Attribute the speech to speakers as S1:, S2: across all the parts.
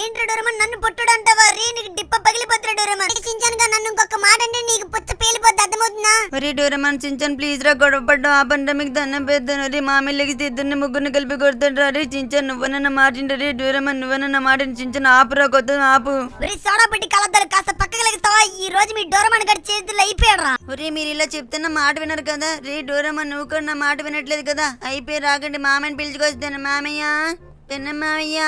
S1: ఏంట్రా డోరమన్ నన్ను పొట్టుడు అంటావా రే నీకు డిప్ప పగిలిపోతురా డోరమన్ చించానుగా నన్ను ఇంకొక మాట అంటే నీకు పుచ్చ పేలిపోద్ది అర్థమవుతుందా
S2: ఒరే డోరమన్ చించన్ ప్లీజ్ రా గొడవ పడ్డం ఆ పంట మీకు దన్న పెద్దాను రే మామిళ్ళకి ఇద్దరిని ముగ్గురిని కలిపి కొడుతుండ్రా రే చించన్ నువ్వనన్న మాటిండు రే డోరమన్ నువ్వనన్న మాటిని చించన్ ఆపురా కొత్త ఆపు రే సోడా పెట్టి కలద్దాలు కాస్త పక్కగలుగుతావా ఈ రోజు మీ డోరమన్ గారి చేతులు అయిపోయాడ్రా ఒరే మీరు ఇలా చెప్తున్న మాట వినరు కదా రే డోరమన్ నువ్వు కూడా నా మాట వినట్లేదు కదా అయిపోయి రాకండి మామని పిలుచుకొస్తాను మామయ్య పెన్న మామయ్య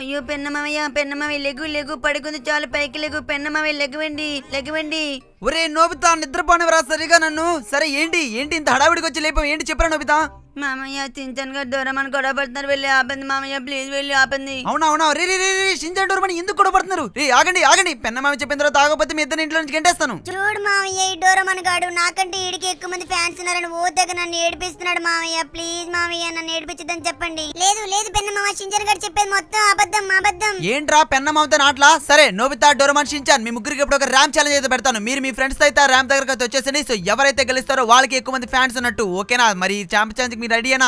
S2: అయ్యో పెన్నమామయ్య పెన్నమ్మ లెగు లెగు పడుకుంది చాలు పైకి లెగు పెన్నమ్మ లెగవండి లెగవండి ఒరే నోబితా నిద్రపోనివరా సరిగా నన్ను సరే ఏంటి ఏంటి ఇంత హడావిడికి వచ్చి లేపం ఏంటి చెప్పరా నోబితా మామయ్య చించన్ గారు దూరమని అని గొడవ పడుతున్నారు వెళ్ళి ఆపండి మామయ్య ప్లీజ్ వెళ్ళి ఆపంది అవునవునా రే రే రే
S3: చించన్ డోర్ ఎందుకు గొడవ పడుతున్నారు రే ఆగండి ఆగండి పెన్న మామయ్య చెప్పిన తర్వాత ఆగపోతే మీ ఇద్దరు ఇంట్లో నుంచి గంటేస్తాను
S1: చూడు మామయ్య ఈ దూరమని అని గాడు నాకంటే ఈడికి ఎక్కువ మంది ఫ్యాన్స్ ఉన్నారని ఓ దగ్గర నన్ను ఏడిపిస్తున్నాడు మామయ్య ప్లీజ్ మామయ్య నన్ను ఏడిపించదని చెప్పండి లేదు లేదు పెన్న మామ చించన్ గారు చెప్పేది మొత్తం అబద్ధం అబద్ధం
S3: ఏంట్రా పెన్న మామతో నాట్లా సరే నోబితా దూరమని చించాన్ మీ ముగ్గురికి ఇప్పుడు ఒక ర్యామ్ ఛాలెంజ్ అయితే పెడతాను మీరు మీ ఫ్రెండ్స్ అయితే ర్యామ్ దగ్గరకి వచ్చేసండి సో ఎవరైతే గెలుస్తారో వాళ్ళకి ఎక్కువ మంది ఫ్యాన్స్ ఉన్నట్టు ఓకేనా మరి ఛాంప్ ఛాలెంజ్ మీరు రెడీనా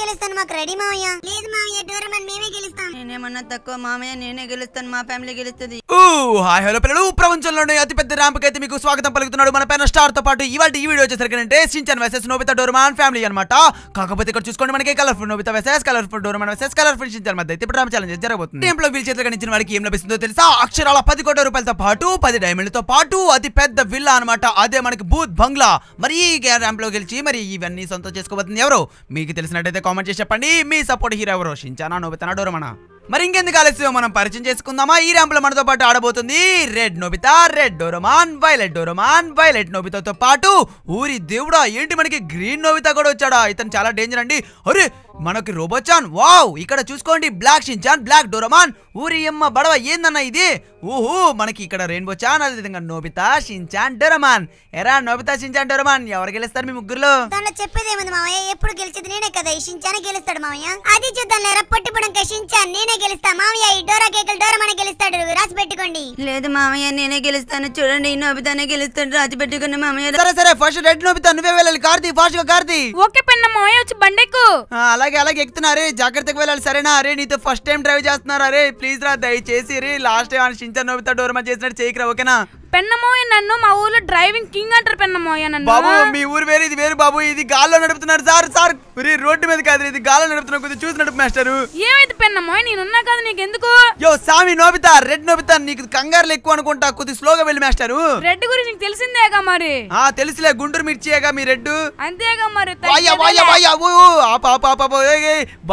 S1: గెలుస్తాను మాకు రెడీ మావయ్య లేదు మావయ్య డోరమన్ మేమే గెలుస్తాం నేనేమన్నా తక్కువ
S2: మామయ్య నేనే గెలుస్తాను మా ఫ్యామిలీ గెలుస్తుంది ఓ హాయ్
S3: హలో పిల్లలు ప్రపంచంలోనే అతి పెద్ద ర్యాంప్ అయితే మీకు స్వాగతం పలుకుతున్నాడు మన పైన స్టార్ తో పాటు ఇవాళ ఈ వీడియో వచ్చేసరికి అంటే Shinchan versus Nobita Doraemon family అనమాట కాకపోతే ఇక్కడ చూసుకోండి మనకి colourful Nobita versus colourful Doraemon versus colourful Shinchan మధ్య అయితే ఇప్పుడు ఛాలెంజ్ జరగబోతుంది గేమ్ లో వీళ్ళ చేతులు గణించిన వాళ్ళకి ఏం లభిస్తుందో తెలుసా అక్షరాల పది కోట్ల రూపాయలతో పాటు పది తో పాటు అతి పెద్ద విల్లా అనమాట అదే మనకి బూత్ బంగ్లా మరి ఈ ర్యాంప్ లో గెలిచి మరి ఇవన్నీ సొంతం చేసుకోబోతుంది అవుతుంది ఎవరు మీకు తెలిసినట్టయితే కామెంట్ చేసి చెప్పండి మీ సపోర్ట్ హీరో ఎవరు షించానా నోబితానా డోరమణ మరి ఇంకెందుకు ఆలస్యం మనం పరిచయం చేసుకుందామా ఈ ర్యాంపులో మనతో పాటు ఆడబోతుంది red Nobita red Doraemon violet Doraemon violet నోబితాతో పాటు ఊరి దేవుడా ఏంటి మనకి గ్రీన్ నోబితా కూడా వచ్చాడా ఇతను చాలా డేంజర్ అండి అరే మనకి రోబోచాన్ వావ్ ఇక్కడ చూసుకోండి బ్లాక్ షిన్చాన్ బ్లాక్ డోరమాన్ ఊరియమ్మ బడవ ఏందన్న ఇది ఊహూ మనకి ఇక్కడ రెయిన్బో చాన్ అదేవిధంగా నోబితా షిన్చాన్ డోరమాన్ ఎరా నోబితా షిన్చాన్ డోరమాన్ ఎవరు గెలుస్తారు మీ ముగ్గురులో దాంట్లో
S1: చెప్పేదేముంది మామయ్య ఎప్పుడు గెలిచేది నేనే కదా ఈ షిన్చాన్ గెలుస్తాడు మామయ్య అది చూద్దాం లేరా పొట్టిపుడంక షిన్చాన్ నేనే గెలుస్తా మామయ్య ఈ డోరా కేకలు డోరమాన్ గెలుస్తాడు రాసి పెట్టుకోండి లేదు మామయ్య నేనే గెలుస్తాను
S2: చూడండి ఈ నోబితానే గెలుస్తాడు
S3: రాసి పెట్టుకున్న మామయ్య సరే సరే ఫస్ట్ రెడ్ నోబితా నువ్వే వెళ్ళాలి కార్తీ ఫాస్ట్ గా కార్తీ ఓకే పెన్న మామయ్య వచ్చి బండెక్కు అలాగే అలాగే అలాగే ఎక్కుతున్నారే జాగ్రత్తగా వెళ్ళాలి సరేనా అరే నీతో ఫస్ట్ టైం డ్రైవ్ చేస్తున్నారు అరే ప్లీజ్ రా దయచేసి రే last time Shinchan Nobita Doraemon చేసినట్టు చేయకరా ఓకేనా పెన్నమోయ నన్ను మా ఊర్లో
S4: డ్రైవింగ్ కింగ్ అంటారు పెన్నమోయ నన్ను బాబు మీ
S3: ఊరు వేరు ఇది వేరు బాబు ఇది గాల్లో నడుపుతున్నారు సార్ సార్ ఊరి రోడ్డు మీద కాదు ఇది గాల్లో నడుపుతున్నా కొద్దిగా చూసి నడుపు మాస్టర్
S4: ఏమైతే పెన్నమోయ ఉన్నా కదా నీకు ఎందుకు
S3: యో సామి నోబిత రెడ్ నోబిత నీకు కంగారులు ఎక్కువ అనుకుంటా కొద్ది స్లోగా వెళ్ళి మాస్టర్
S4: రెడ్ గురించి నీకు తెలిసిందేగా మరి
S3: ఆ తెలుసులే గుంటూరు మిర్చియేగా మీ రెడ్
S4: అంతేగా మరి వాయా వాయా వాయా ఓ ఆప
S3: ఆప ఆప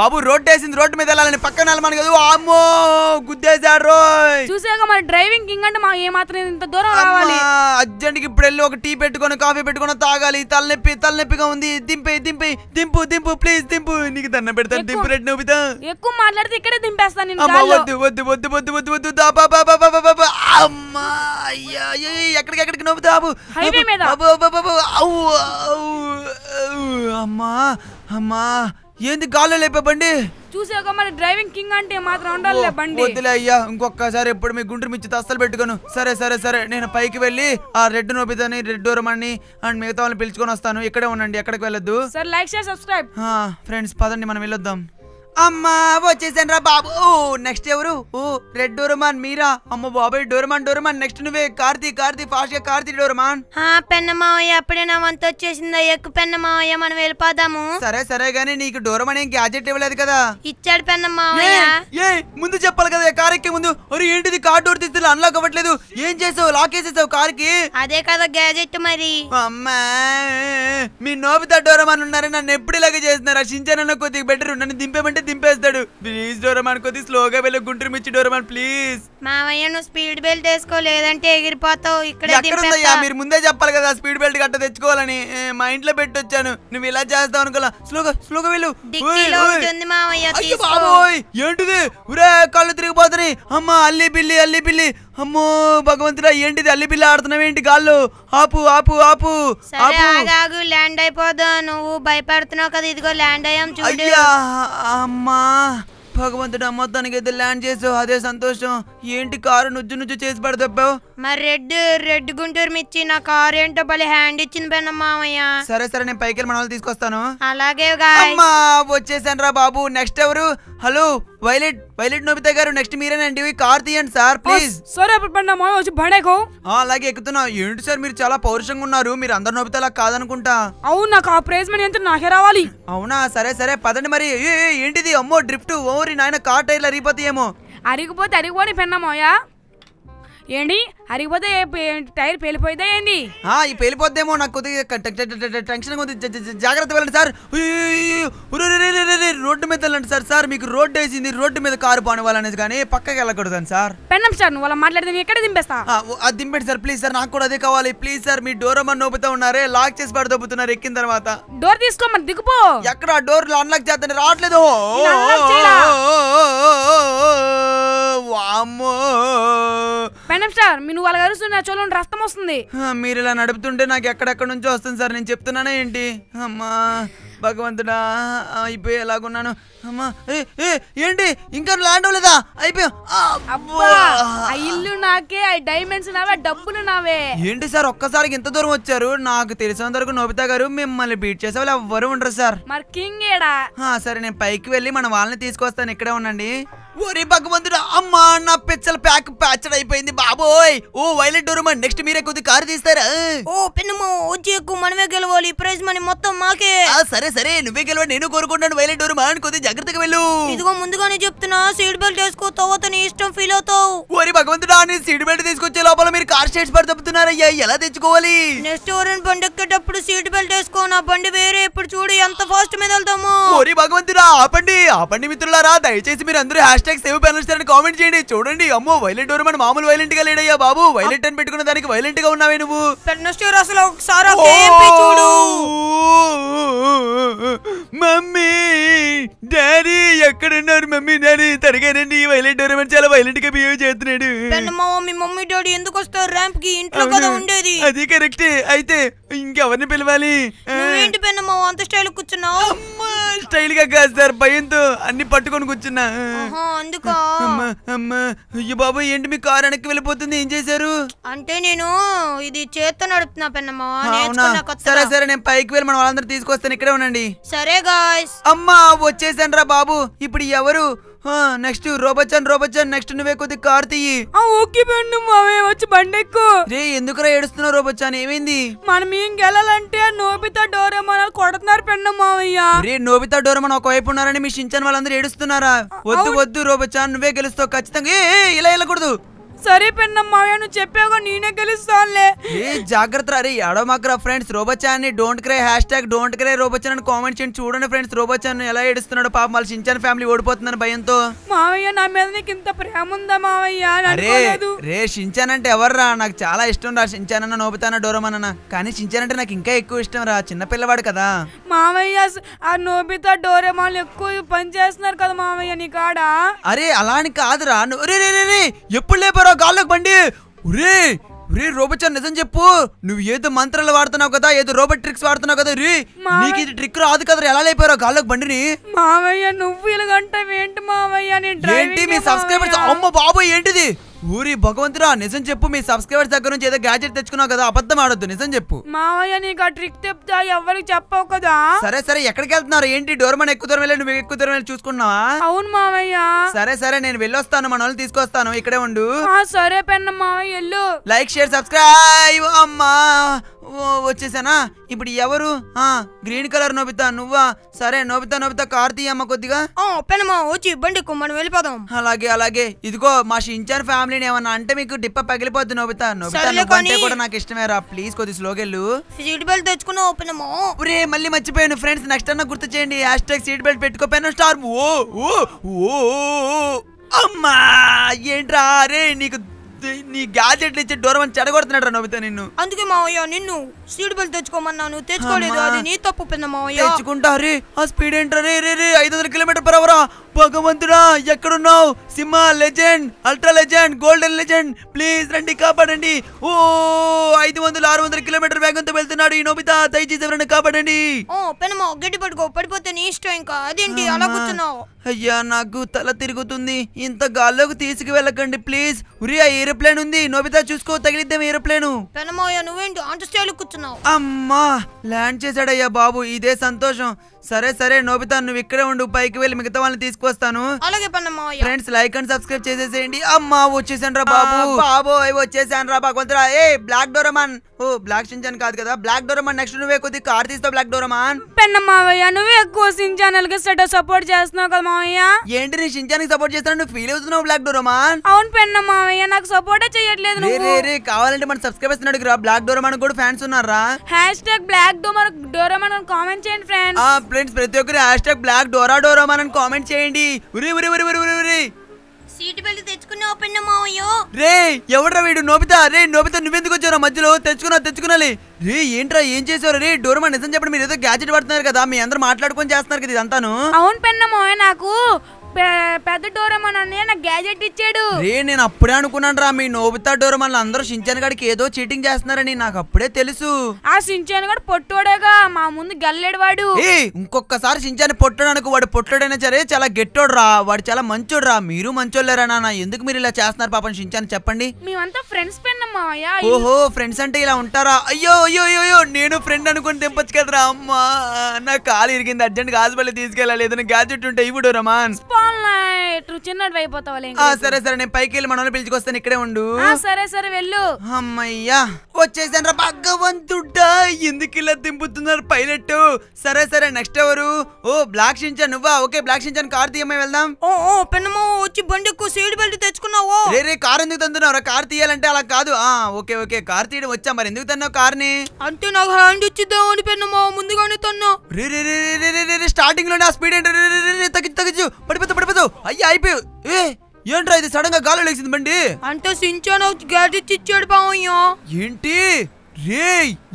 S3: బాబు రోడ్డు వేసింది రోడ్డు మీద వెళ్ళాలని పక్కన వెళ్ళమని కదా అమ్మో గుద్దేశారు చూసాగా
S4: మరి డ్రైవింగ్ కింగ్ అంటే మాకు ఏమాత్రం ఇంత దూరం రావాలి
S3: అర్జెంట్ ఇప్పుడు వెళ్ళి ఒక టీ పెట్టుకొని కాఫీ పెట్టుకొని తాగాలి తలనొప్పి తలనొప్పిగా ఉంది దింపే దింపే దింపు దింపు ప్లీజ్ దింపు నీకు దన్న పెడతాను దింపు రెడ్ నవ్వుతా
S4: ఎక్కువ మాట్లాడితే ఇక్కడే దింపేస్తాను వద్దు
S3: వద్దు వద్దు వద్దు వద్దు వద్దు అమ్మా అయ్యా ఎక్కడికి ఎక్కడికి నవ్వుతావు హైవే మీద అమ్మా అమ్మా ఏంది గాలి లేపబండి
S4: చూసాక మరి డ్రైవింగ్ కింగ్ అంటే మాత్రం ఉండాలి బండి వద్దులే అయ్యా
S3: ఇంకొకసారి ఎప్పుడు మీ గుండ్రు మించి తస్తలు పెట్టుకోను సరే సరే సరే నేను పైకి వెళ్ళి ఆ రెడ్ నోబితని రెడ్ మని అండ్ మిగతా వాళ్ళని పిలుచుకొని వస్తాను ఇక్కడే ఉండండి ఎక్కడికి వెళ్ళొద్దు సరే లైక్ షేర్ సబ్స్క్రైబ్ ఫ్రెండ్స్ పదండి మనం వెళ్ళొద్దాం అమ్మా వచ్చేసాను రా బాబు నెక్స్ట్ ఎవరు ఓ రెడ్ డోరమాన్ మీరా అమ్మ బాబాయ్ డోరమాన్ డోరమాన్ నెక్స్ట్ నువ్వే కార్తీ కార్తీ ఫాస్ట్ గా కార్తీ డోరమాన్ పెన్న మావయ్య అప్పుడే నా వంత వచ్చేసిందా ఎక్కువ పెన్న మావయ్య మనం వెళ్ళిపోదాము సరే సరే గానీ నీకు డోరమాన్ ఏం గ్యాజెట్ ఇవ్వలేదు కదా ఇచ్చాడు పెన్న మావయ్య ఏ ముందు చెప్పాలి కదా కార్ ఎక్కే ముందు అరే ఏంటిది కార్ డోర్ తీస్తే అన్లాక్ అవ్వట్లేదు ఏం చేసావు లాక్ వేసేసావు కార్ కి అదే కదా గ్యాజెట్ మరి అమ్మా మీ నోబితా డోరమాన్ ఉన్నారని నన్ను ఎప్పుడు ఇలాగే చేస్తున్నారు ఆ షించానన్న కొద్దిగా బెటర్ నన్ను దింపేమంటే దింపేస్తాడు ప్లీజ్ డోరమాన్ కొద్ది స్లోగా వెళ్ళి గుంటూరు మిర్చి డోరమాన్ ప్లీజ్
S5: మావయ్య నువ్వు స్పీడ్ బెల్ట్ వేసుకో లేదంటే ఎగిరిపోతావు ఇక్కడ మీరు
S3: ముందే చెప్పాలి కదా స్పీడ్ బెల్ట్ గట్ట తెచ్చుకోవాలని మా ఇంట్లో పెట్టొచ్చాను నువ్వు ఇలా చేస్తావు అనుకోలా స్లోగా స్లోగా వెళ్ళు ఏంటిది ఊరే కళ్ళు తిరిగిపోతున్నాయి అమ్మ అల్లి పిల్లి అల్లి పిల్లి అమ్మో భగవంతుడా ఏంటిది అల్లి పిల్ల ఆడుతున్నావు ఏంటి గాళ్ళు ఆపు ఆపు ఆపు ఆగాగు
S5: ల్యాండ్ అయిపోదా నువ్వు భయపడుతున్నావు కదా ఇదిగో ల్యాండ్ అయ్యాం చూడు
S3: అమ్మా భగవంతుడా మొత్తానికి అయితే ల్యాండ్ చేసు అదే సంతోషం ఏంటి కారు నుజ్జు నుజ్జు చేసి పడదబ్బావు మరి రెడ్ రెడ్ గుంటూరు మిర్చి నా
S5: కారు ఏంటో బలి హ్యాండ్ ఇచ్చింది పైన మామయ్య
S3: సరే సరే నేను పైకి మన వాళ్ళు తీసుకొస్తాను అలాగే వచ్చేసాను రా బాబు నెక్స్ట్ ఎవరు హలో వైలెట్ వైలెట్ నోబితా గారు నెక్స్ట్ అండి కార్ తీయండి సార్ ప్లీజ్ సరే వచ్చి బడేకో అలాగే ఎక్కుతున్నా ఏంటి సార్ మీరు చాలా పౌరుషంగా ఉన్నారు మీరు అందరు అలా కాదనుకుంటా అవును నాకు ఆ ప్రైజ్ మనీ నాకే రావాలి అవునా సరే సరే పదండి మరి ఏంటిది అమ్మో డ్రిఫ్ట్ ఓరి నాయన కార్ టైర్లు అరిగిపోతాయేమో అరిగిపోతే
S4: అరిగిపోని పెన్నమోయా ఏంటి అరిగిపోతే టైర్ పేలిపోయిందా ఏంది
S3: ఈ పేలిపోద్దేమో నాకు కొద్దిగా టెన్షన్ జాగ్రత్త వెళ్ళండి సార్ రోడ్డు మీద వెళ్ళండి సార్ సార్ మీకు రోడ్డు వేసింది రోడ్డు మీద కారు వాళ్ళనేది కానీ పక్కకి వెళ్ళకూడదు సార్ పెన్నం సార్ నువ్వు అలా మాట్లాడితే ఎక్కడ దింపేస్తా అది దింపండి సార్ ప్లీజ్ సార్ నాకు కూడా అదే కావాలి ప్లీజ్ సార్ మీ డోర్ అమ్మ నోపుతా ఉన్నారే లాక్ చేసి పడి దొబ్బుతున్నారు ఎక్కిన తర్వాత డోర్ తీసుకో మరి దిగుపో ఎక్కడ డోర్ అన్లాక్ చేస్తాను రావట్లేదు వామ్మో మీరు వాళ్ళ రక్తం వస్తుంది మీరు ఇలా నడుపుతుంటే నాకు ఎక్కడెక్కడ నుంచి వస్తుంది సార్ నేను చెప్తున్నానా ఏంటి అమ్మా భగవంతుడా అయిపోయి ఎలాగున్నాను అమ్మా ఏంటి ఇంకా ల్యాండ్ అవ్వలేదా అయిపోయా ఇల్లు నాకే ఆ డైమండ్స్ నావే డబ్బులు నావే ఏంటి సార్ ఒక్కసారికి ఇంత దూరం వచ్చారు నాకు తెలిసినంత వరకు నోబితా గారు మిమ్మల్ని బీట్ చేసే వాళ్ళు ఎవ్వరు ఉండరు సార్ మరి కింగ్ ఏడా సరే నేను పైకి వెళ్ళి మన వాళ్ళని తీసుకొస్తాను ఇక్కడే ఉండండి ఒరే భగవంతుడు అమ్మా నా పిచ్చల ప్యాక్ ప్యాచడ్ అయిపోయింది బాబోయ్ ఓ వైలెట్ డోరమా నెక్స్ట్ మీరే కొద్ది కారు తీస్తారా ఓ పిన్నము వచ్చి ఎక్కువ మనమే గెలవాలి ప్రైజ్ మనీ మొత్తం మాకే సరే సరే నువ్వే గెలవ నేను కోరుకుంటాను వైలెట్ డోరమా కొద్ది జాగ్రత్తగా వెళ్ళు ఇదిగో ముందుగానే చెప్తున్నా సీట్ బెల్ట్ వేసుకో తర్వాత నీ ఇష్టం ఫీల్ అవుతావు ఓరి భగవంతుడా నీ సీట్ బెల్ట్ తీసుకొచ్చే లోపల మీరు కార్ స్టేట్స్ పడి తప్పుతున్నారయ్యా ఎలా తెచ్చుకోవాలి
S5: నెక్స్ట్ ఎవరైనా బండి సీట్ బెల్ట్ వేసుకో నా బండి వేరే ఇప్పుడు చూడు ఎంత ఫాస్ట్ మీద వెళ్తాము
S3: ఓరి భగవంతుడా ఆపండి ఆపండి మిత్రులారా దయచేసి మీరు అందరూ hash tag save balance comment చేయండి చూడండి అమ్మో వైలెట్ డోరమా మామూలు వైలెంట్ గా లేడయ్యా బాబు వైలెట్ అని పెట్టుకున్న దానికి వైలెంట్ గా ఉన్నావే నువ్వు అసలు ఒకసారి మమ్మీ డాడీ ఎక్కడున్నారు మమ్మీ డాడీ తరగానండి వైలెంట్ ఎవరైనా చాలా వైలెంట్ గా బిహేవ్ చేస్తున్నాడు మా
S5: మమ్మీ మమ్మీ డాడీ ఎందుకు ల్యాంప్ కి ఇంట్లో కదా ఉండేది అది
S3: కరెక్ట్ అయితే ఇంకెవరిని పిలవాలి ఏంటి పెన్నమ్మా అంత స్టైల్ కూర్చున్నావు స్టైల్ గా కాదు సార్ భయంతో అన్ని పట్టుకొని కూర్చున్నా అందుకో అయ్యో బాబు ఏంటి మీ కారు వెనక్కి వెళ్ళిపోతుంది ఏం చేశారు అంటే నేను ఇది చేత్తో
S5: నడుపుతున్నా పెన్నమ్మ సరే సరే
S3: నేను పైకి వెళ్ళి మనం వాళ్ళందరూ తీసుకొస్తాను ఇక్కడే ఉండండి సరే గాయస్ అమ్మా వచ్చేసాను రా బాబు ఇప్పుడు ఎవరు నెక్స్ట్ రోబోచన్ రోబోచన్ నెక్స్ట్ నువ్వే కొద్ది కార్ తీయి ఓకే బండి మావే వచ్చి బండి రే ఎందుకురా ఏడుస్తున్నావు రోబోచన్ ఏమైంది మనం ఏం గెలాలంటే నోబితా మన కొడుతున్నారు పెన్ను మావయ్య రే నోబితా మన ఒకవైపు ఉన్నారని మీ షించన్ వాళ్ళందరూ ఏడుస్తున్నారా వద్దు వద్దు రోబోచన్ నువ్వే గెలుస్తావు ఖచ్చితంగా ఏ ఇలా వెళ్ళకూడదు సరే పెన్నమ్మ నువ్వు చెప్పావుగా నేనే గెలుస్తానులే ఏ జాగ్రత్త అరే ఎడమాకరా ఫ్రెండ్స్ రోబోచాన్ ని don't cry hash tag don't cry Robochan అని కామెంట్ చేయండి చూడండి ఫ్రెండ్స్ రోబోచాన్ ఎలా ఏడుస్తున్నాడు పాప మళ్ళీ సించాన్ ఫ్యామిలీ ఓడిపోతుందని భయంతో మావయ్య నా మీద నీకు ఇంత ప్రేమ ఉందా మావయ్య అరే రే షించాన్ అంటే ఎవర్రా నాకు చాలా ఇష్టం రా షించాన్ అన్న నోబితాన డోరమన్న కానీ షించాన్ అంటే నాకు ఇంకా ఎక్కువ ఇష్టం రా చిన్న పిల్లవాడు కదా మావయ్య ఆ నోబితా
S4: డోరేమాన్ ఎక్కువ పని చేస్తున్నారు కదా మావయ్య నీ కాడా అరే
S3: అలా అని కాదురా ఎప్పుడు లేపరా ఎవరో కాళ్ళకు బండి ఒరే రే రోబోచార్ నిజం చెప్పు నువ్వు ఏదో మంత్రాలు వాడుతున్నావు కదా ఏదో రోబోట్ ట్రిక్స్ వాడుతున్నావు కదా రీ నీకు ఇది ట్రిక్ రాదు కదా ఎలా లేపారో గాల్లోకి బండిని మావయ్య నువ్వు ఇలాగంటావు
S4: ఏంటి మావయ్య ఏంటి మీ సబ్స్క్రైబర్స్ అమ్మ బాబు
S3: ఏంటిది ఊరి భగవంతురా నిజం చెప్పు మీ సబ్స్క్రైబర్స్ దగ్గర నుంచి ఏదో గ్యాజెట్ తెచ్చుకున్నావు కదా అబద్ధం ఆడొద్దు నిజం చెప్పు
S4: మావయ్య నీకు ఆ ట్రిక్ చెప్తా ఎవరికి చెప్పవు కదా సరే సరే ఎక్కడికి వెళ్తున్నారు ఏంటి
S3: డోర్మన్ ఎక్కువ దూరం వెళ్ళి నువ్వు ఎక్కువ దూరం వెళ్ళి చూసుకున్నావా అవును మావయ్య సరే సరే నేను వెళ్ళొస్తాను మన వాళ్ళు తీసుకొస్తాను ఇక్కడే ఉండు సరే పెన్న మావయ్య వెళ్ళు లైక్ షేర్ సబ్స్క్రైబ్ అమ్మా వచ్చేసానా ఇప్పుడు ఎవరు గ్రీన్ కలర్ నోబితా నువ్వా సరే నోబితా నోబితా కార్ తీయమ్మ కొద్దిగా వచ్చి ఇబ్బంది మనం వెళ్ళిపోదాం అలాగే అలాగే ఇదిగో మా షించాన్ ఫ్యామిలీని ఏమన్నా అంటే మీకు డిప్ప పగిలిపోద్ది నోబితా నోబితా అంటే కూడా నాకు ఇష్టమే రా ప్లీజ్ కొద్ది స్లోగెళ్ళు సీట్ బెల్ట్ తెచ్చుకున్నావు రే మళ్ళీ మర్చిపోయాను ఫ్రెండ్స్ నెక్స్ట్ అన్న గుర్తు చేయండి హ్యాష్ సీట్ బెల్ట్ పెట్టుకోపోయినా స్టార్ ఓ ఓ ఓ అమ్మా ఏంట్రా రే నీకు నీ గ్యాజెట్లు ఇచ్చి డోరమని చెడగొడుతున్నాడు రా నోబితా నిన్ను అందుకే మావయ్య నిన్ను సీడ్ బెల్ట్ తెచ్చుకోమన్నాను తెచ్చుకోలేదు అది నీ
S5: తప్పు పెద్ద మావయ్య తెచ్చుకుంటా
S3: రే ఆ స్పీడ్ ఏంటరే రే రే రే ఐదు వందల కిలోమీటర్ పర్ అవరా భగవంతుడా ఎక్కడున్నావు Simha legend ultra legend golden legend please రండి కాపాడండి ఓ ఐదు వందల ఆరు వందల కిలోమీటర్ వేగంతో వెళ్తున్నాడు ఈ నోబితా దయచేసి ఎవరైనా కాపాడండి
S5: ఓ పెనమా పట్టుకో పడిపోతే నీ ఇష్టం ఇంకా అదేంటి అలా కూర్చున్నావు
S3: అయ్యా నాకు తల తిరుగుతుంది ఇంత గాల్లోకి తీసుకు వెళ్ళకండి ప్లీజ్ ఉరి ఆ ఏరోప్లేన్ ఉంది నోబితా చూసుకో తగిలిద్దాం ఏరోప్లేన్
S5: పెనమాయ నువ్వేంటి అంత
S3: స్టైల్ కూర్చున్నావు అమ్మా ల్యాండ్ చేశాడయ్యా బాబు ఇదే సంతోషం సరే సరే నోబితా నువ్వు ఇక్కడే ఉండు పైకి వెళ్ళి మిగతా వాళ్ళని తీసుకొస్తాను అలాగే ఫ్రెండ్స్ లైక్ అండ్ సబ్స్క్రైబ్ చేసేసేయండి అమ్మా వచ్చేసాను రా బాబు బాబోయ్ వచ్చేసాను రా భగవంతురా ఏ బ్లాక్ డోరమాన్ ఓ బ్లాక్ సింజాన్ కాదు కదా బ్లాక్ డోరమాన్ నెక్స్ట్ నువ్వే కొద్ది కార్ తీస్తావు బ్లాక్ డోరమాన్ పెన్నమ్మావయ్య నువ్వే ఎక్కువ సింజాన్ కి సపోర్ట్ చేస్తున్నావు కదా మావయ్య ఏంటి నీ సింజాన్ సపోర్ట్ చేస్తాను నువ్వు ఫీల్ అవుతున్నావు బ్లాక్ డోరమాన్ అవును పెన్నమ్మావయ్య నాకు సపోర్ట్ చేయట్లేదు కావాలంటే మన సబ్స్క్రైబ్ చేస్తున్నాడు బ్లాక్ డోరమాన్ కూడా ఫ్యాన్స్ ఉన్నారా hash tag black Doraemon Doraemon comment చేయండి ఫ్రెండ్స్ ఫ్రెండ్స్ ప్రతి ఒక్కరు hash tag black Dora Doraemon అని కామెంట్ చేయండి ఉరి ఉరి ఉరి ఉరి ఉరి
S5: సీట్ బెల్ట్ తెచ్చుకుని
S1: ఓపెన్ మావయ్యో
S3: రే ఎవడ్రా వీడు నోబిత రే నువ్వు ఎందుకు వచ్చారా మధ్యలో తెచ్చుకున్నా తెచ్చుకునాలి రే ఏంట్రా ఏం చేసారు రే డోర్మా నిజం చెప్పండి మీరు ఏదో గ్యాజెట్ పడుతున్నారు కదా మీ అందరూ మాట్లాడుకొని చేస్తున్నారు కదా ఇదంతాను అవును పెన్నమో నాకు పెద్ద డోరమాన్ అన్నయ్య నాకు గ్యాజెట్ ఇచ్చాడు నేను అప్పుడే అనుకున్నాను రా మీ నోబితా డోరమాన్ అందరూ సించాన్ గడికి ఏదో చీటింగ్ చేస్తున్నారని నాకు అప్పుడే తెలుసు ఆ సించాన్ గడు పొట్టోడేగా మా ముందు గల్లేడు వాడు ఇంకొకసారి షించాన్ పొట్టడానికి వాడు పొట్టడైనా సరే చాలా గెట్టోడు రా వాడు చాలా మంచోడు రా మీరు మంచోళ్ళరా నాన్న ఎందుకు మీరు ఇలా చేస్తున్నారు పాపం సించాన్ చెప్పండి మేమంతా ఫ్రెండ్స్
S4: పెన్నమ్మాయ్యా ఓహో
S3: ఫ్రెండ్స్ అంటే ఇలా ఉంటారా అయ్యో అయ్యో అయ్యో నేను ఫ్రెండ్ అనుకుని తెంపచ్చు కదరా అమ్మా నా కాలు ఇరిగింది అర్జెంట్ హాస్పిటల్ తీసుకెళ్ళాలి ఏదైనా గ్యాజెట్ ఉంటే ఇవ్వడు రమాన్
S4: నువ్వు చిన్నడు అయిపోతావు సరే సరే
S3: నేను పైకి వెళ్ళి మనల్ని పిలుచుకొస్తాను ఇక్కడే ఉండు
S4: సరే సరే వెళ్ళు అమ్మయ్యా
S3: వచ్చేసాను రా భగవంతుడా ఎందుకు ఇలా దింపుతున్నారు పైలట్ సరే సరే నెక్స్ట్ ఎవరు ఓ బ్లాక్ షించాను నువ్వా ఓకే బ్లాక్ షించాను కార్ తీయమై వెళ్దాం ఓ ఓ పెన్నమో వచ్చి బండి ఎక్కువ సీడ్ బెల్ట్ తెచ్చుకున్నావు రే రే కార్ ఎందుకు తంతున్నావు కార్ తీయాలంటే అలా కాదు ఆ ఓకే ఓకే కార్ తీయడం వచ్చా మరి ఎందుకు తన్నావు కార్ ని అంటే నాకు హ్యాండ్ ఇచ్చిద్దాం అని పెన్నమో ముందుగానే తన్నావు రే రే రే రే రే రే స్టార్టింగ్ లోనే ఆ స్పీడ్ ఏంటి రే రే రే తగ్గించు తగ్గించు పడిపోతా పడిపోదు పడిపోదు అయ్యా అయిపోయి ఏంట్రా ఇది సడన్ గా గాలి లేచింది బండి అంటే సించాన్ గ్యాజెట్ ఇచ్చాడు పావయ్యా ఏంటి రే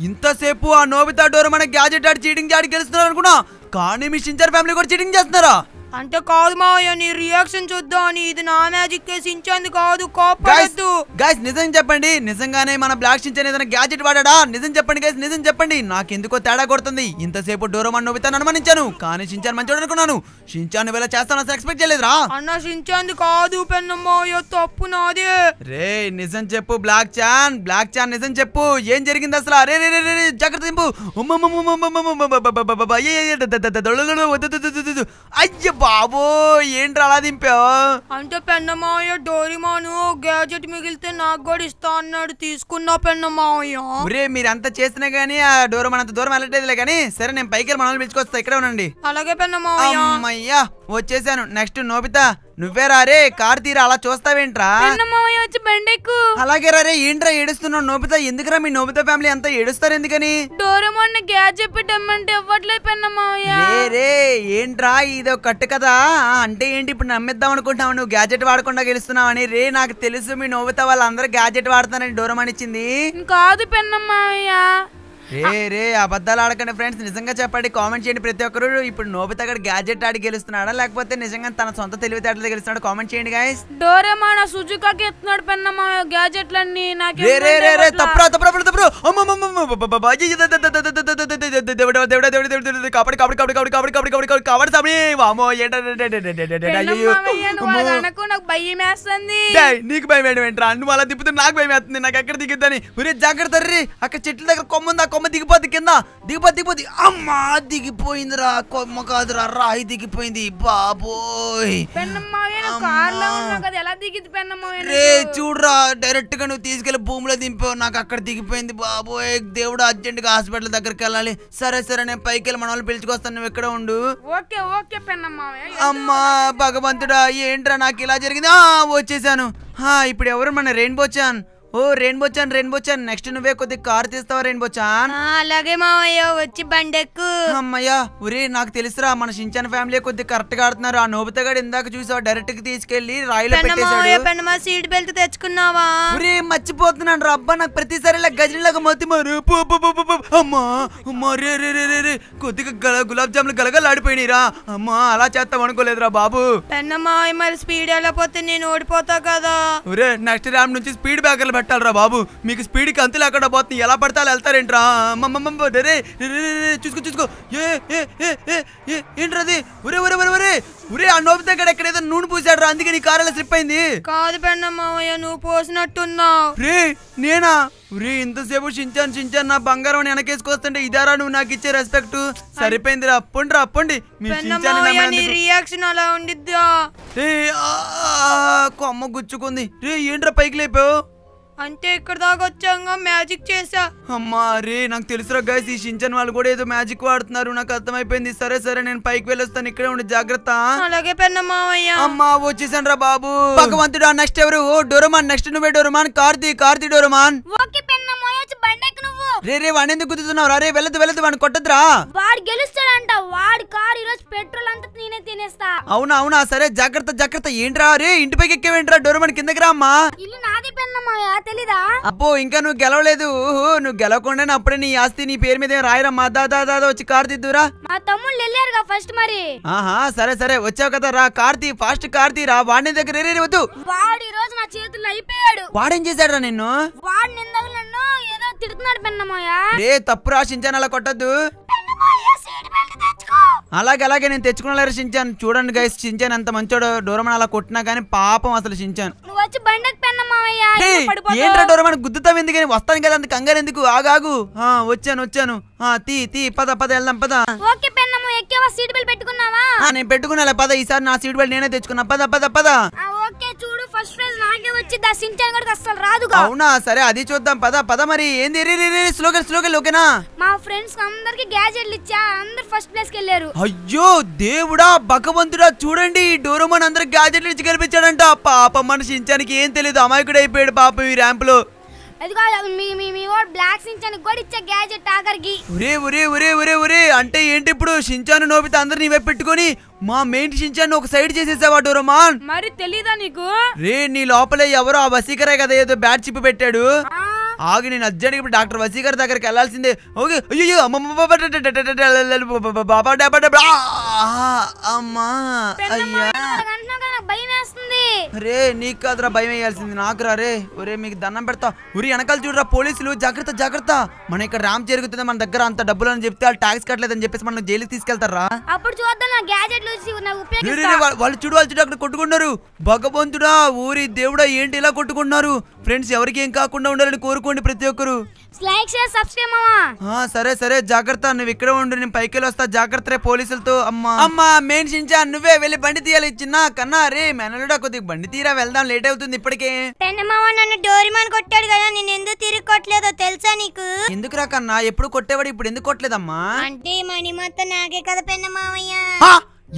S3: ఇంతసేపు ఆ నోబితా డోర్ మన గ్యాజెట్ ఆడి చీటింగ్ ఆడి గెలుస్తున్నారు అనుకున్నా కానీ మీ సించర్ ఫ్యామిలీ కూడా చీటింగ్ చేస్తున్నారా అంటే కాదు మావయ్య నీ రియాక్షన్ చూద్దాం ఇది నా మ్యాజిక్ సించంది కాదు కోపడద్దు గైస్ నిజం చెప్పండి నిజంగానే మన బ్లాక్ సించన్ ఏదైనా గ్యాజెట్ వాడాడా నిజం చెప్పండి గైస్ నిజం చెప్పండి నాకు ఎందుకో తేడా కొడుతుంది ఇంతసేపు డోరమాన్ నవ్వుతాను అనుమానించాను కానీ సించాన్ మంచి అనుకున్నాను సించాన్ ఇలా చేస్తాను అసలు ఎక్స్పెక్ట్ చేయలేదురా అన్న సించాంది కాదు పెన్నమ్మయ్య తప్పు నాదే రే నిజం చెప్పు బ్లాక్ చాన్ బ్లాక్ చాన్ నిజం చెప్పు ఏం జరిగింది అసలు రే రే రే జాగ్రత్త దింపు అయ్య బాబు ఏంటి అలా దింపావు
S5: అంటే పెన్నమావయ్య డోరిమాను గ్యాజెట్ మిగిలితే నాకు కూడా ఇస్తా అన్నాడు తీసుకున్నా పెన్నమావయ్య
S3: మీరు అంత చేసినా గానీ ఆ డోరమాన్ మనంత దూరం వెళ్ళట్లేదులే కానీ సరే నేను పైకి మనల్ని పిలుచుకొస్తా ఇక్కడే ఉండండి అలాగే పెన్నమావయ్య అమ్మయ్యా వచ్చేసాను నెక్స్ట్ నోబితా నువ్వే రే కార్ తీరా అలా చూస్తావేంట్రా
S4: వచ్చి బండెక్కు
S3: అలాగే రారే ఏంట్రా ఏడుస్తున్నావు నోబితా ఎందుకురా మీ నోబితా ఫ్యామిలీ అంతా ఏడుస్తారు ఎందుకని డోరమోన్ గ్యాస్ రే ఏంట్రా ఇది ఒక కట్టు కదా అంటే ఏంటి ఇప్పుడు నమ్మిద్దాం అనుకుంటున్నావు నువ్వు గ్యాజెట్ వాడకుండా గెలుస్తున్నావు అని రే నాకు తెలుసు మీ నోబితా వాళ్ళందరూ గ్యాజెట్ వాడతానని డోరమోన్ ఇచ్చింది కాదు పెన్నమ్మయ్య రే రే అబద్ధాలు ఆడకండి ఫ్రెండ్స్ నిజంగా చెప్పండి కామెంట్ చేయండి ప్రతి ఒక్కరు ఇప్పుడు నోబిత గడ్ గ్యాజెట్ ఆడి గెలుస్తున్నాడా లేకపోతే నిజంగా తన సొంత తెలివితేటలు గెలుస్తున్నాడు కామెంట్ చేయండి గాయస్ డోరేమా నా
S4: సుజుకాకి ఎత్తున్నాడు పెన్న మా గ్యాజెట్లన్నీ నాకు
S3: నీకు నాకు ఎక్కడ దిగుద్దని జాగ్రత్త అక్కడ చెట్ల దగ్గర కొమ్మందా కొమ్మ దిగిపోద్ది కింద దిగిపోద్ది దిగిపోద్ది అమ్మా దిగిపోయిందిరా కొమ్మ కాదురా రాయి దిగిపోయింది బాబోయ్ రే చూడరా డైరెక్ట్ గా నువ్వు తీసుకెళ్లి భూమిలో దింపావు నాకు అక్కడ దిగిపోయింది బాబోయ్ దేవుడు అర్జెంట్ గా హాస్పిటల్ దగ్గరికి వెళ్ళాలి సరే సరే నేను పైకి వెళ్ళి మన వాళ్ళు పిలుచుకొస్తాను నువ్వు ఎక్కడ ఉండు అమ్మా భగవంతుడా ఏంట్రా నాకు ఇలా జరిగింది ఆ వచ్చేసాను ఇప్పుడు ఎవరు మన రెయిన్బో చాన్ ఓ rainbow chan rainbow chan next నువ్వే కొద్దిగా కార్ తీస్తావా రెయిన్బో చాన్ అలాగే మామయ్య వచ్చి బండెక్కు అమ్మయ్యా ఉరి నాకు తెలుసురా మన సించాన్ ఫ్యామిలీ కొద్దిగా కరెక్ట్ గా ఆడుతున్నారు ఆ నోబితగాడు ఇందాక చూసావు డైరెక్ట్ కి తీసుకెళ్లి రాయలు పెట్టేశాడు
S5: సీట్ బెల్ట్ తెచ్చుకున్నావా ఉరే
S3: మర్చిపోతున్నాను అబ్బా నాకు ప్రతిసారి ఇలా గజనిలాగా మతి మరు అమ్మా అమ్మా రే రే రే రే కొద్దిగా గులాబ్ జాములు గలగలాడిపోయినరా అమ్మా అలా చేస్తాం అనుకోలేదురా బాబు
S5: పెన్నమ్మా మరి స్పీడ్ ఎలా పోతే నేను ఓడిపోతా కదా
S3: ఒరే నెక్స్ట్ ర్యామ్ నుంచి స్పీడ్ బ్రేకర్లు కట్టాలరా బాబు మీకు స్పీడ్కి అంతు లేకుండా పోతుంది ఎలా పడతా వెళ్తారేంట్రా రే చూసుకో చూసుకో ఏంట్రది ఒరే ఒరే ఒరే ఒరే ఒరే ఆ నోపు దగ్గర ఎక్కడైతే నూనె పూసాడు రా అందుకే నీ కారు స్లిప్ అయింది కాదు పెన్న మామయ్య నువ్వు పోసినట్టున్నావు రే నేనా ఒరే ఇంతసేపు చించాను చించాను నా బంగారం వెనకేసుకొస్తుంటే ఇదారా నువ్వు నాకు ఇచ్చే రెస్పెక్ట్ సరిపోయింది రా అప్పండి రా అప్పండి
S5: రియాక్షన్ అలా ఉండిద్దా
S3: కొమ్మ గుచ్చుకుంది రే ఏంట్రా పైకి లేపావు అంటే ఇక్కడ దాకా వచ్చాగా మ్యాజిక్ చేసా అమ్మా అరే నాకు తెలుసురా గైస్ ఈ షించన్ వాళ్ళు కూడా ఏదో మ్యాజిక్ వాడుతున్నారు నాకు అర్థమైపోయింది సరే సరే నేను పైకి వెళ్ళొస్తాను ఇక్కడే ఉండి జాగ్రత్త అలాగే పెన్న మావయ్య అమ్మా వచ్చేసాను రా బాబు భగవంతుడు నెక్స్ట్ ఎవరు డోరమాన్ నెక్స్ట్ నువ్వే డోరమాన్ కార్తీ కార్తీ డోరమాన్
S6: ఓకే పెన్న రే రే
S3: వాడు ఎందుకు గుద్దుతున్నావు అరే వెళ్ళదు వెళ్ళదు వాడిని కొట్టద్దురా
S6: వాడు గెలుస్తాడంట వాడి కారు ఈరోజు పెట్రోల్ అంతా నేనే తినేస్తా
S3: అవునా అవునా సరే జాగ్రత్త జాగ్రత్త ఏంట్రా రే ఇంటి పైకి ఎక్కేవేంట్రా డోరమన్ కిందకి రా రామ్మా ఇల్లు
S6: నాది పెన్నమ్మా తెలీదా అబ్బో
S3: ఇంకా నువ్వు గెలవలేదు నువ్వు గెలవకుండా అప్పుడే నీ ఆస్తి నీ పేరు మీద రాయరా మా దాదా దాదా వచ్చి కార్ దిద్దురా
S6: మా తమ్ముళ్ళు వెళ్ళారుగా ఫస్ట్ మరి
S3: ఆహా సరే సరే వచ్చావు కదా రా కార్తీ ఫాస్ట్ కార్తీ రా వాడి దగ్గర వద్దు వాడు
S6: ఈ రోజు నా చేతుల్లో అయిపోయాడు వాడేం చేశాడు నిన్ను వాడు నిన్న నన్ను ఏదో తిడుతున్నాడు పెన్నమోయా రే
S3: తప్పు రాశించాను అలా కొట్టద్దు అలాగే అలాగే నేను తెచ్చుకునేలాగా చించాను చూడండి గైస్ చించాను ఎంత మంచోడు డోరమన్ అలా కొట్టినా కానీ పాపం అసలు చించాను ఏంట్రా డోరమన్ గుద్దుతాం ఎందుకు వస్తాను కదా అంత కంగారు ఎందుకు ఆగాగు వచ్చాను వచ్చాను తీ తీ పద పద వెళ్దాం పద నేను పెట్టుకున్నా పద ఈసారి నా సీట్ బెల్ట్ నేనే తెచ్చుకున్నా పద పద పద
S6: ఓకే చూడు ఫస్ట్ ప్రైజ్ నాకే వచ్చి ఆ సించాన్ కూడా అస్సలు రాదు అవునా
S3: సరే అది చూద్దాం పద పద మరి ఏంది స్లోగన్ స్లోగన్ ఓకేనా
S6: మా ఫ్రెండ్స్ అందరికి గ్యాజెట్లు ఇచ్చా అందరు ఫస్ట్ ప్లేస్ కి వెళ్ళారు
S3: అయ్యో దేవుడా భగవంతుడా చూడండి డోరమన్ అందరికి గ్యాజెట్లు ఇచ్చి కనిపించాడంట పాప మన సించానికి ఏం తెలియదు అమాయకుడు అయిపోయాడు పాప ఈ ర్యాంప్ లో
S6: అది కాదు మీ బ్లాక్
S4: గ్యాజెట్
S3: అంటే ఏంటి ఇప్పుడు సించాను నోపితే అందరినీ పెట్టుకొని మా మెయిన్ షించాన్ని ఒక సైడ్ చేసేసేవాడు రమాన్
S4: మరి తెలీదా నీకు
S3: రే నీ లోపల ఎవరో ఆ వసీకరే కదా ఏదో బ్యాట్ చిప్పు పెట్టాడు ఆగి నేను అజ్జానికి డాక్టర్ వసీకర్ దగ్గరికి వెళ్ళాల్సిందే ఓకే అయ్యో అమ్మమ్మ బాబా అమ్మా అయ్యా రే నీకు కాదురా భయం వేయాల్సింది నాకురా రే ఒరే మీకు దండం పెడతా ఉరి వెనకాల చూడరా పోలీసులు జాగ్రత్త జాగ్రత్త మన ఇక్కడ ర్యామ్ జరుగుతుంది మన దగ్గర అంత డబ్బులు అని చెప్తే వాళ్ళు ట్యాక్స్ కట్టలేదని చెప్పేసి మనం జైలు తీసుకెళ్తారా అప్పుడు చూద్దాం వాళ్ళు చూడు వాళ్ళు చూడు అక్కడ కొట్టుకున్నారు భగవంతుడా ఊరి దేవుడా ఏంటి ఇలా కొట్టుకున్నారు ఫ్రెండ్స్ ఎవరికి ఏం కాకుండా ఉండాలని కోరుకోండి ప్రతి ఒక్కరు
S6: లైక్ షేర్ సబ్స్క్రైబ్
S3: మామా సరే సరే జాగ్రత్త నువ్వు ఇక్కడ ఉండు నేను పైకి వస్తా జాగ్రత్త రే పోలీసులతో అమ్మా అమ్మా మెయిన్ చించా నువ్వే వెళ్ళి బండి తీయాలి ఇచ్చిన కన్నా రే మెనలుడా కొద్దిగా బండి తీరా వెళ్దాం లేట్ అవుతుంది ఇప్పటికే మామ నన్ను డోరిమాన్ కొట్టాడు కదా నేను ఎందుకు తిరిగి కొట్టలేదో తెలుసా నీకు ఎందుకు రా కన్నా ఎప్పుడు కొట్టేవాడు ఇప్పుడు ఎందుకు కొట్టలేదమ్మా
S1: అంటే మణిమత్త నాకే కదా పెన్న మామయ్య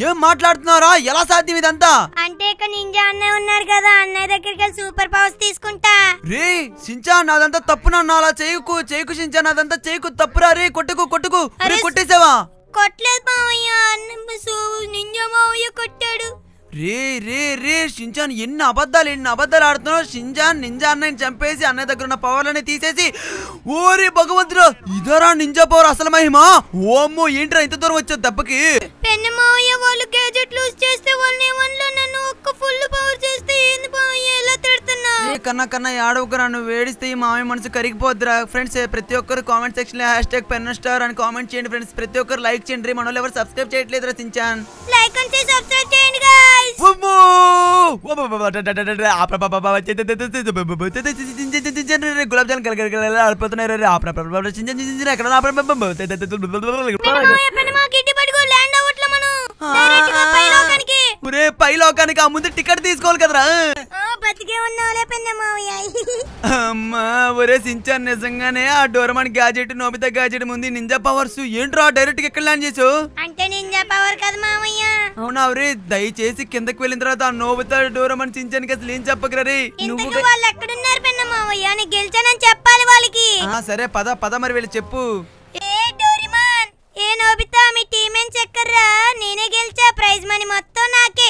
S3: ఏం మాట్లాడుతున్నారా ఎలా సాధ్యం ఇదంతా
S1: అంటే ఇక నింజా అన్నయ్య ఉన్నాడు కదా అన్నయ్య దగ్గరికి సూపర్
S3: పవర్స్ తీసుకుంటా రే సించా నాదంతా తప్పు నన్ను అలా చేయకు చేయకు సించా నాదంతా చేయకు తప్పురా రే కొట్టుకు కొట్టుకు కొట్టేసావా
S1: కొట్టలేదు మావయ్య
S3: నింజా మావయ్య కొట్టాడు రే రే రే షింజాన్ ఎన్ని అబద్ధాలు ఎన్ని అబద్ధాలు ఆడుతున్నావు షింజాన్ నింజా అన్నని చంపేసి అన్నయ్య దగ్గర ఉన్న పవర్లని తీసేసి ఓరి భగవంతుడు ఇదరా నింజా పవర్ అసలు మహిమ ఓమ్మో ఏంట్రా ఇంత దూరం వచ్చే దెబ్బకి పెన్ను వాళ్ళు గేజ్ కన్నా కన్నా ఏడవకరా నువ్వు వేడిస్తే ఈ మామయ్య మనసు కరిగిపోద్దురా ఫ్రెండ్స్ ప్రతి ఒక్కరు కామెంట్ సెక్షన్ లో హ్యాష్ ట్యాగ్ స్టార్ అని కామెంట్ చేయండి ఫ్రెండ్స్ ప్రతి ఒక్కరు లైక్ చేయండి మన ఎవరు సబ్స్క్రైబ్ చేయట్లేదు సించాన్ లైక్ అండ్ సబ్స్క్రైబ్ చేయండి గైస్ గులాబ్ జామ్ కలకల కలకల ఆడిపోతున్నాయి రే ఆపరా ఎక్కడ ఒరే పై లోకానికి ఆ ముందు టికెట్ తీసుకోవాలి కదరా అమ్మా ఒరే సించాన్ నిజంగానే ఆ డోరమాన్ గ్యాజెట్ నోబితా గ్యాజెట్ ముందు నింజా పవర్స్ ఏంట్రా డైరెక్ట్ గా ఎక్కడ ల్యాండ్ చేసావు
S1: అంటే నింజా పవర్ కదా మామయ్య అవునా ఒరే
S3: దయచేసి కిందకి వెళ్ళిన తర్వాత ఆ నోబితా డోరమాన్ సించాన్ అసలు ఏం చెప్పకరా నువ్వు వాళ్ళు
S1: ఎక్కడున్నారు పిన్న మామయ్య గెలిచానని చెప్పాలి వాళ్ళకి
S3: సరే పద పద మరి వెళ్ళి చెప్పు
S1: నోబితా మీ టీం ఏం చెక్కర్రా నేనే గెలిచా ప్రైజ్ మనీ మొత్తం నాకే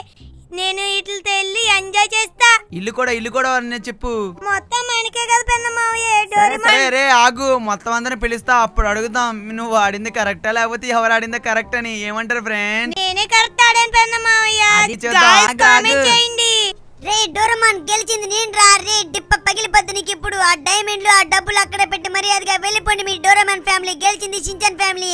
S1: నేను ఇట్లతో వెళ్ళి ఎంజాయ్ చేస్తా
S3: ఇల్లు కూడా ఇల్లు కూడా అని చెప్పు
S1: మొత్తం మనకే కదా పెద్ద మావయ్య
S3: ఆగు మొత్తం అందరిని పిలుస్తా అప్పుడు అడుగుతాం నువ్వు ఆడింది కరెక్టా లేకపోతే ఎవరు ఆడింది కరెక్ట్ అని ఏమంటారు ఫ్రెండ్
S1: నేనే కరెక్ట్ ఆడాను పెద్ద మావయ్య గెలిచింది నేను రే డిప్ప పగిలిపోద్దు నీకు ఇప్పుడు ఆ డైమండ్లు ఆ డబ్బులు అక్కడ పెట్టి మర్యాదగా వెళ్ళిపోండి మీ డోరామన్ ఫ్యామిలీ గెలిచింది షించాన్ ఫ్యామిలీ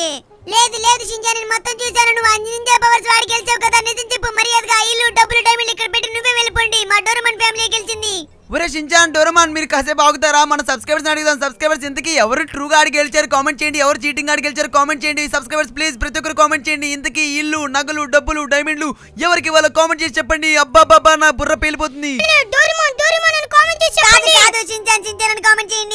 S1: లేదు లేదు షించాన్ నేను మొత్తం చూశాను నువ్వు నింజా పవర్స్ వాడి గెలిచావు
S3: కదా నిజం చెప్పు మర్యాదగా ఇల్లు డబ్బులు డైమండ్లు ఇక్కడ పెట్టి నువ్వే వెళ్ళిపోండి మా డోరామన్ ఫ్యామిలీ గెలిచింది ఒరే షించాన్ డోరమాన్ మీరు కాసేపు ఆగుతారా మన సబ్స్క్రైబర్స్ అడుగుదాం సబ్స్క్రైబర్స్ ఇంతకీ ఎవరు ట్రూగా ఆడికి గెలిచారు కామెంట్ చేయండి ఎవరు చీటింగ్ ఆడికి గెలిచారు కామెంట్ చేయండి సబ్స్క్రైబర్స్ ప్లీజ్ ప్రతి ఒక్కరు కామెంట్ చేయండి ఇంతకీ ఇల్లు నగలు డబ్బులు డైమండ్లు ఎవరికి వాళ్ళ కామెంట్ చేసి చెప్పండి అబ్బా నా బుర్ర పేలిపోతుంది
S1: కామెంట్ చేయండి